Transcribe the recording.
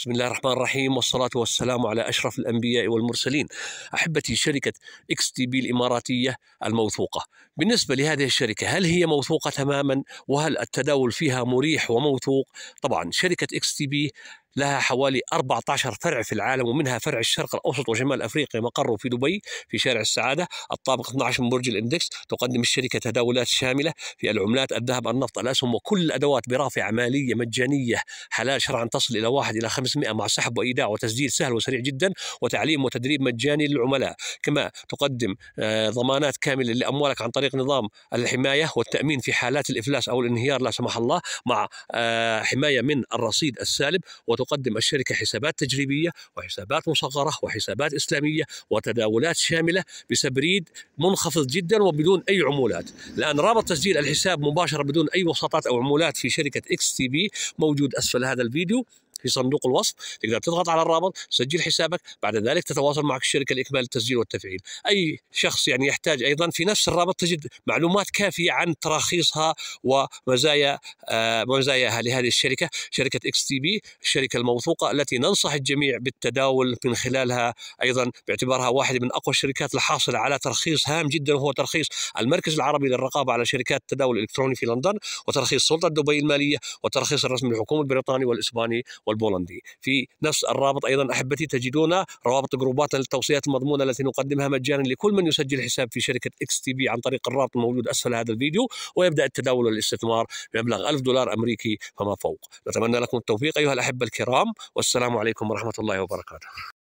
بسم الله الرحمن الرحيم والصلاة والسلام على أشرف الأنبياء والمرسلين أحبتي شركة إكس تي بي الإماراتية الموثوقة بالنسبة لهذه الشركة هل هي موثوقة تماما وهل التداول فيها مريح وموثوق طبعا شركة إكس تي بي لها حوالي 14 فرع في العالم ومنها فرع الشرق الاوسط وشمال افريقيا مقره في دبي في شارع السعاده الطابق 12 من برج الاندكس تقدم الشركه تداولات شامله في العملات الذهب النفط الاسهم وكل الادوات برافعه ماليه مجانيه حلال شرعا تصل الى واحد الى 500 مع سحب وايداع وتسجيل سهل وسريع جدا وتعليم وتدريب مجاني للعملاء كما تقدم آه، ضمانات كامله لاموالك عن طريق نظام الحمايه والتامين في حالات الافلاس او الانهيار لا سمح الله مع آه، حمايه من الرصيد السالب وت وتقدم الشركة حسابات تجريبية وحسابات مصغرة وحسابات إسلامية وتداولات شاملة بسبريد منخفض جدا وبدون أي عمولات لأن رابط تسجيل الحساب مباشرة بدون أي وساطات أو عمولات في شركة اكس تي بي موجود أسفل هذا الفيديو في صندوق الوصف تقدر تضغط على الرابط تسجل حسابك بعد ذلك تتواصل معك الشركه لاكمال التسجيل والتفعيل اي شخص يعني يحتاج ايضا في نفس الرابط تجد معلومات كافيه عن تراخيصها ومزايا آه، مزاياها لهذه الشركه شركه اكس تي بي الشركه الموثوقه التي ننصح الجميع بالتداول من خلالها ايضا باعتبارها واحده من اقوى الشركات الحاصله على ترخيص هام جدا وهو ترخيص المركز العربي للرقابه على شركات التداول الالكتروني في لندن وترخيص سلطه دبي الماليه وترخيص الرسمي للحكومه البريطاني والاسباني والبولندي في نفس الرابط أيضا أحبتي تجدون روابط جروبات التوصيات المضمونة التي نقدمها مجانا لكل من يسجل حساب في شركة اكس تي بي عن طريق الرابط الموجود أسفل هذا الفيديو ويبدأ التداول والاستثمار بمبلغ 1000 دولار أمريكي فما فوق نتمنى لكم التوفيق أيها الأحبة الكرام والسلام عليكم ورحمة الله وبركاته